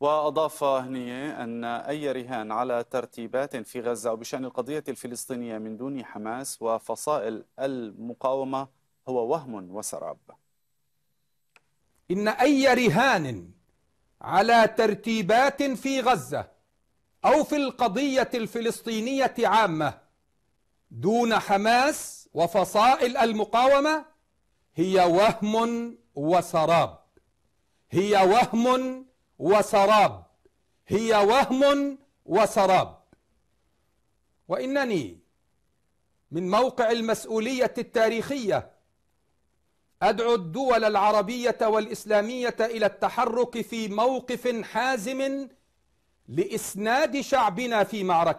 وأضاف هنية أن أي رهان على ترتيبات في غزة وبشأن القضية الفلسطينية من دون حماس وفصائل المقاومة هو وهم وسراب إن أي رهان على ترتيبات في غزة أو في القضية الفلسطينية عامة دون حماس وفصائل المقاومة هي وهم وسراب هي وهم وسراب هي وهم وسراب وانني من موقع المسؤوليه التاريخيه ادعو الدول العربيه والاسلاميه الى التحرك في موقف حازم لاسناد شعبنا في معركه